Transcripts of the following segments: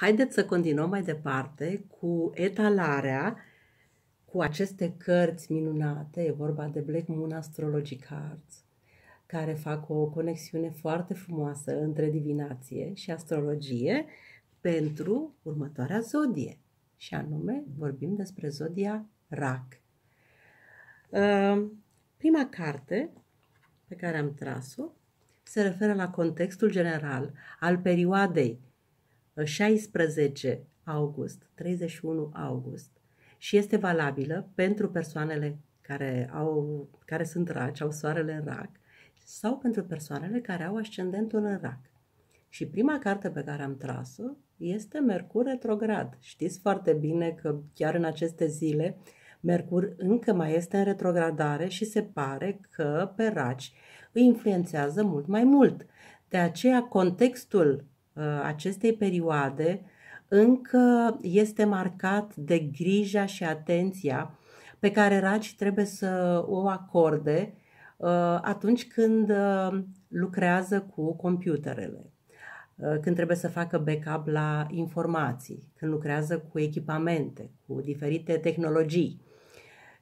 Haideți să continuăm mai departe cu etalarea cu aceste cărți minunate, e vorba de Black Moon Astrology Cards, care fac o conexiune foarte frumoasă între divinație și astrologie pentru următoarea zodie. Și anume, vorbim despre zodia Rac. Ehm, prima carte pe care am tras-o se referă la contextul general al perioadei 16 uh, august, 31 august și este valabilă pentru persoanele care, au, care sunt raci, au soarele în rac sau pentru persoanele care au ascendentul în rac. Și prima carte pe care am tras-o este Mercur retrograd. Știți foarte bine că chiar în aceste zile Mercur încă mai este în retrogradare și se pare că pe raci îi influențează mult mai mult. De aceea contextul Uh, acestei perioade încă este marcat de grija și atenția pe care Raci trebuie să o acorde uh, atunci când uh, lucrează cu computerele, când trebuie să facă backup la informații, când lucrează cu echipamente, cu diferite tehnologii.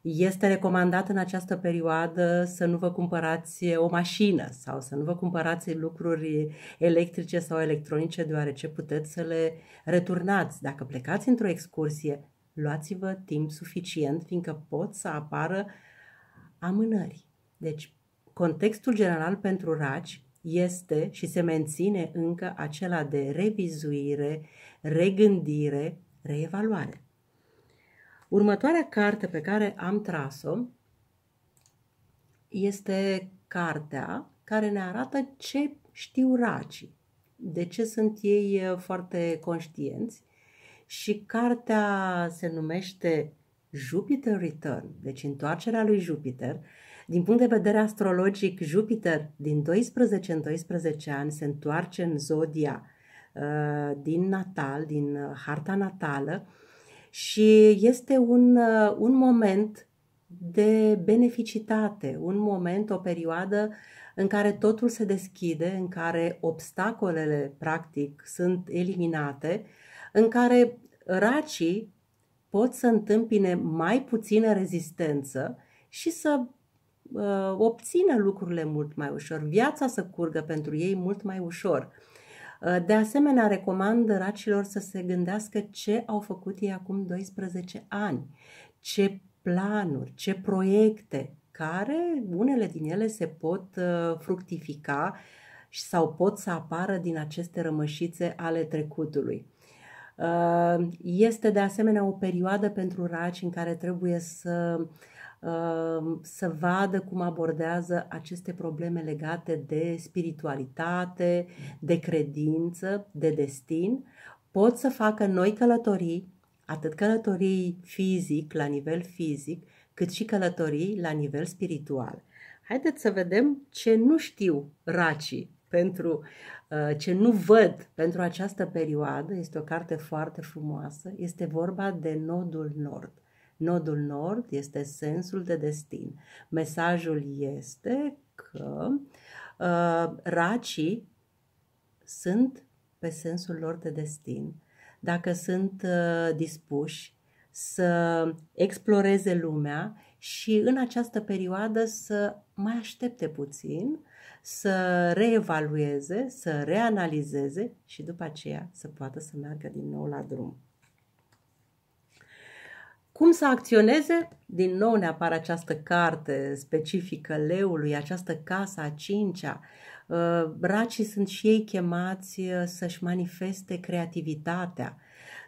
Este recomandat în această perioadă să nu vă cumpărați o mașină sau să nu vă cumpărați lucruri electrice sau electronice, deoarece puteți să le returnați. Dacă plecați într-o excursie, luați-vă timp suficient, fiindcă pot să apară amânări. Deci, contextul general pentru raci este și se menține încă acela de revizuire, regândire, reevaluare. Următoarea carte pe care am tras-o este cartea care ne arată ce știu racii, de ce sunt ei foarte conștienți și cartea se numește Jupiter Return, deci întoarcerea lui Jupiter. Din punct de vedere astrologic, Jupiter din 12 în 12 ani se întoarce în zodia uh, din natal, din uh, harta natală și este un, uh, un moment de beneficitate, un moment, o perioadă în care totul se deschide, în care obstacolele, practic, sunt eliminate, în care racii pot să întâmpine mai puțină rezistență și să uh, obțină lucrurile mult mai ușor, viața să curgă pentru ei mult mai ușor. Uh, de asemenea, recomand racilor să se gândească ce au făcut ei acum 12 ani, ce planuri, ce proiecte, care unele din ele se pot uh, fructifica sau pot să apară din aceste rămășițe ale trecutului. Uh, este de asemenea o perioadă pentru raci în care trebuie să Um, să vadă cum abordează aceste probleme legate de spiritualitate, de credință, de destin, pot să facă noi călătorii, atât călătorii fizic, la nivel fizic, cât și călătorii la nivel spiritual. Haideți să vedem ce nu știu racii pentru uh, ce nu văd pentru această perioadă. Este o carte foarte frumoasă. Este vorba de nodul nord. Nodul nord este sensul de destin. Mesajul este că uh, racii sunt pe sensul lor de destin. Dacă sunt uh, dispuși să exploreze lumea și în această perioadă să mai aștepte puțin, să reevalueze, să reanalizeze și după aceea să poată să meargă din nou la drum. Cum să acționeze? Din nou ne apare această carte specifică leului, această casa a cincea. Bracii uh, sunt și ei chemați uh, să-și manifeste creativitatea,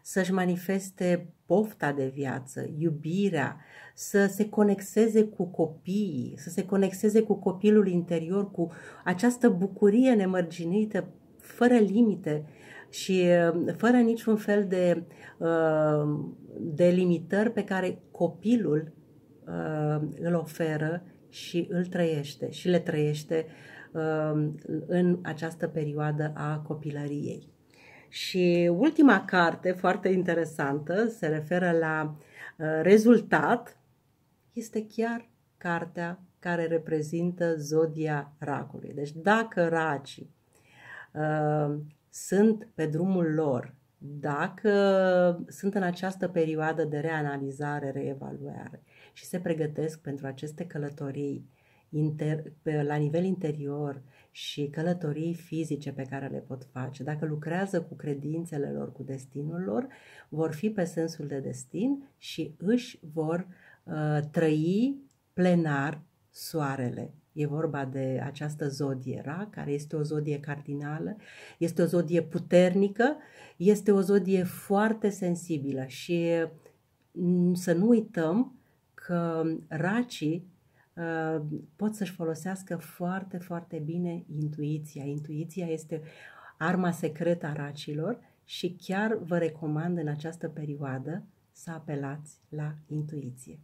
să-și manifeste pofta de viață, iubirea, să se conexeze cu copiii, să se conexeze cu copilul interior, cu această bucurie nemărginită, fără limite, și um, fără niciun fel de, um, de limitări pe care copilul um, îl oferă și îl trăiește și le trăiește în această perioadă a copilăriei. Și ultima carte, foarte interesantă, se referă la uh, rezultat, este chiar cartea care reprezintă zodia racului. Deci dacă racii sunt pe drumul lor, dacă sunt în această perioadă de reanalizare, reevaluare și se pregătesc pentru aceste călătorii inter, pe, la nivel interior și călătorii fizice pe care le pot face, dacă lucrează cu credințele lor, cu destinul lor, vor fi pe sensul de destin și își vor uh, trăi plenar soarele E vorba de această zodie Ra, care este o zodie cardinală, este o zodie puternică, este o zodie foarte sensibilă și mm, să nu uităm că racii uh, pot să-și folosească foarte, foarte bine intuiția. Intuiția este arma secretă a racilor și chiar vă recomand în această perioadă să apelați la intuiție.